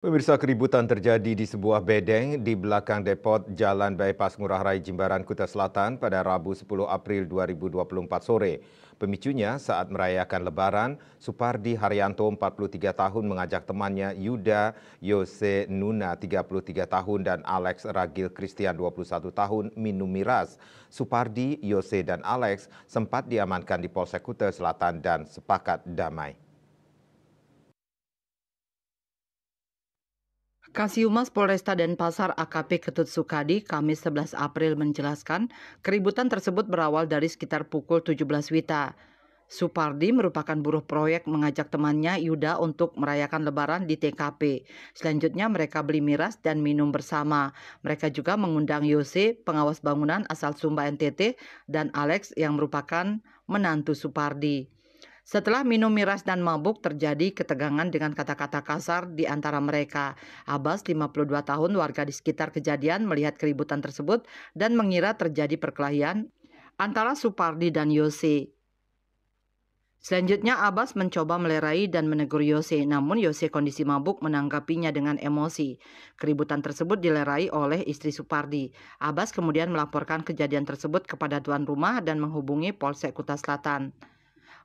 Pemirsa keributan terjadi di sebuah bedeng di belakang depot Jalan Bypass Ngurah Rai Jimbaran Kuta Selatan pada Rabu 10 April 2024 sore. Pemicunya saat merayakan lebaran, Supardi Haryanto 43 tahun mengajak temannya Yuda Yose Nuna 33 tahun dan Alex Ragil Christian 21 tahun minum miras. Supardi, Yose dan Alex sempat diamankan di Polsek Kuta Selatan dan sepakat damai. Kasiumas Polresta dan Pasar AKP Ketut Sukadi Kamis 11 April menjelaskan keributan tersebut berawal dari sekitar pukul 17 Wita. Supardi merupakan buruh proyek mengajak temannya Yuda untuk merayakan lebaran di TKP. Selanjutnya mereka beli miras dan minum bersama. Mereka juga mengundang Yose, pengawas bangunan asal Sumba NTT, dan Alex yang merupakan menantu Supardi. Setelah minum miras dan mabuk, terjadi ketegangan dengan kata-kata kasar di antara mereka. Abbas, 52 tahun, warga di sekitar kejadian, melihat keributan tersebut dan mengira terjadi perkelahian antara Supardi dan Yose. Selanjutnya Abbas mencoba melerai dan menegur Yose, namun Yose kondisi mabuk menanggapinya dengan emosi. Keributan tersebut dilerai oleh istri Supardi. Abbas kemudian melaporkan kejadian tersebut kepada tuan rumah dan menghubungi Polsek Kuta Selatan.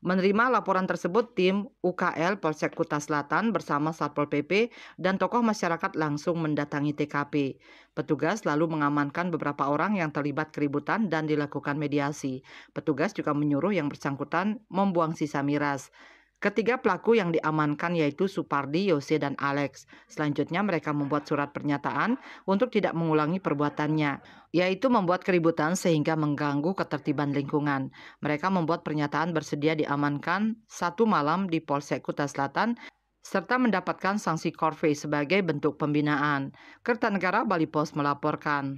Menerima laporan tersebut, tim UKL Polsek Kuta Selatan bersama Satpol PP dan tokoh masyarakat langsung mendatangi TKP. Petugas lalu mengamankan beberapa orang yang terlibat keributan dan dilakukan mediasi. Petugas juga menyuruh yang bersangkutan membuang sisa miras. Ketiga pelaku yang diamankan yaitu Supardi, Yose, dan Alex. Selanjutnya mereka membuat surat pernyataan untuk tidak mengulangi perbuatannya, yaitu membuat keributan sehingga mengganggu ketertiban lingkungan. Mereka membuat pernyataan bersedia diamankan satu malam di Polsek Kuta Selatan serta mendapatkan sanksi korve sebagai bentuk pembinaan. Kertanegara Bali Post melaporkan.